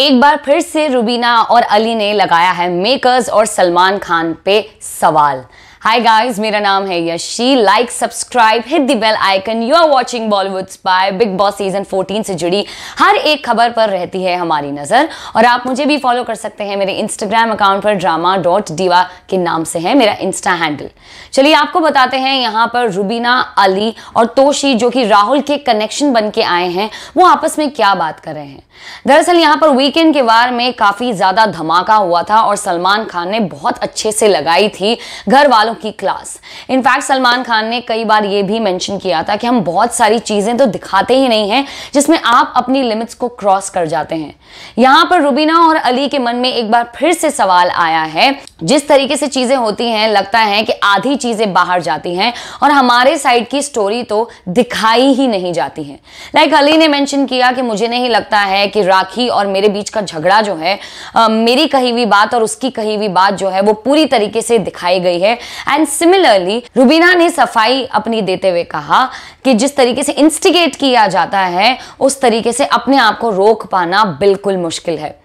एक बार फिर से रुबीना और अली ने लगाया है मेकर्स और सलमान खान पे सवाल हाय गाइस मेरा नाम है Yashi like subscribe hit the bell icon you are watching Bollywood spy Bigg Boss season 14 से जुड़ी हर एक खबर पर रहती है हमारी नज़र और आप मुझे भी फॉलो कर सकते हैं मेरे इंस्टाग्राम अकाउंट पर ड्रामा डॉट डीवा के नाम से है मेरा इंस्टा हैंडल चलिए आपको बताते हैं यहाँ पर रुबीना अली और तोशी जो कि राहुल के कनेक्शन बन के आए हैं वो आपस में क्या बात कर रहे हैं दरअसल यहाँ पर वीकेंड के वार में काफ़ी ज़्यादा धमाका हुआ था और सलमान खान ने बहुत अच्छे से लगाई थी घर वालों वालों की क्लास इनफैक्ट सलमान खान ने कई बार ये भी मेंशन किया था कि हम बहुत सारी चीज़ें तो दिखाते ही नहीं हैं जिसमें आप अपनी लिमिट्स को क्रॉस कर जाते हैं यहां पर रुबीना और अली के मन में एक बार फिर से सवाल आया है जिस तरीके से चीज़ें होती हैं लगता है कि आधी चीज़ें बाहर जाती हैं और हमारे साइड की स्टोरी तो दिखाई ही नहीं जाती है लाइक like अली ने मैंशन किया कि मुझे नहीं लगता है कि राखी और मेरे बीच का झगड़ा जो है आ, मेरी कही हुई बात और उसकी कही हुई बात जो है वो पूरी तरीके से दिखाई गई है एंड सिमिलरली रुबीना ने सफाई अपनी देते हुए कहा कि जिस तरीके से इंस्टिगेट किया जाता है उस तरीके से अपने आप को रोक पाना बिल्कुल मुश्किल है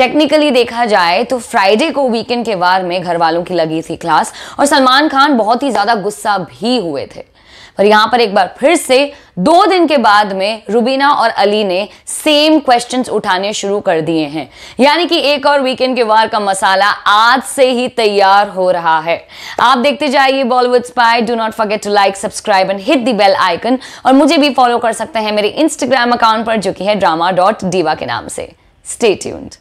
टेक्निकली देखा जाए तो फ्राइडे को वीकेंड के वार में घर वालों की लगी थी क्लास और सलमान खान बहुत ही ज़्यादा गुस्सा भी हुए थे पर यहाँ पर एक बार फिर से दो दिन के बाद में रुबीना और अली ने सेम क्वेश्चंस उठाने शुरू कर दिए हैं यानी कि एक और वीकेंड के वार का मसाला आज से ही तैयार हो रहा है आप देखते जाइए Bollywood spy do not forget to like subscribe and hit the bell icon और मुझे भी फॉलो कर सकते हैं मेरे इंस्टाग्राम अकाउंट पर जो कि है ड्रामा डॉट डीवा के नाम से स्टेट्यून्ड